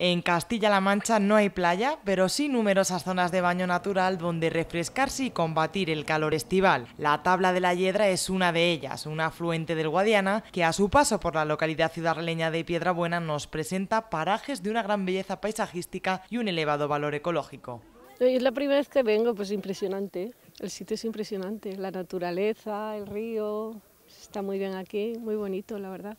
En Castilla-La Mancha no hay playa, pero sí numerosas zonas de baño natural donde refrescarse y combatir el calor estival. La Tabla de la Hiedra es una de ellas, un afluente del Guadiana que a su paso por la localidad ciudadaleña de Piedrabuena nos presenta parajes de una gran belleza paisajística y un elevado valor ecológico. Es la primera vez que vengo, pues impresionante. El sitio es impresionante, la naturaleza, el río, Está muy bien aquí, muy bonito, la verdad.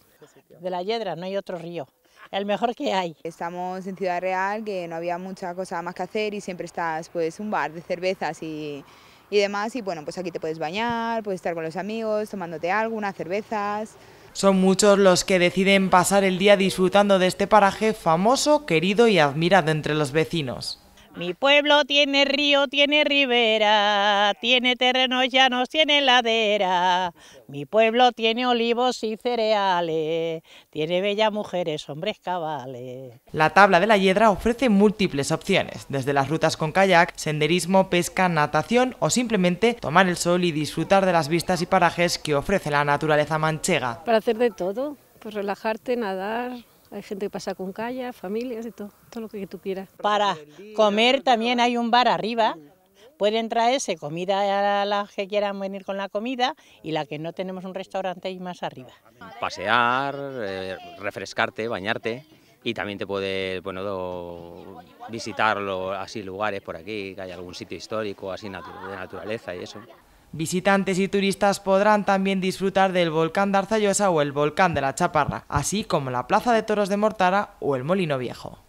De la Yedra no hay otro río, el mejor que hay. Estamos en Ciudad Real, que no había mucha cosa más que hacer y siempre estás pues un bar de cervezas y, y demás y bueno, pues aquí te puedes bañar, puedes estar con los amigos, tomándote algo, unas cervezas. Son muchos los que deciden pasar el día disfrutando de este paraje famoso, querido y admirado entre los vecinos. Mi pueblo tiene río, tiene ribera, tiene terrenos llanos, tiene ladera. Mi pueblo tiene olivos y cereales, tiene bellas mujeres, hombres cabales. La tabla de la hiedra ofrece múltiples opciones, desde las rutas con kayak, senderismo, pesca, natación o simplemente tomar el sol y disfrutar de las vistas y parajes que ofrece la naturaleza manchega. Para hacer de todo, pues relajarte, nadar, hay gente que pasa con calles, familias y todo, todo lo que tú quieras. Para comer también hay un bar arriba. Pueden traerse comida a las que quieran venir con la comida y la que no tenemos un restaurante y más arriba. Pasear, eh, refrescarte, bañarte y también te puede bueno, visitar así lugares por aquí, que hay algún sitio histórico así de naturaleza y eso. Visitantes y turistas podrán también disfrutar del volcán de Arzallosa o el volcán de la Chaparra, así como la plaza de toros de Mortara o el Molino Viejo.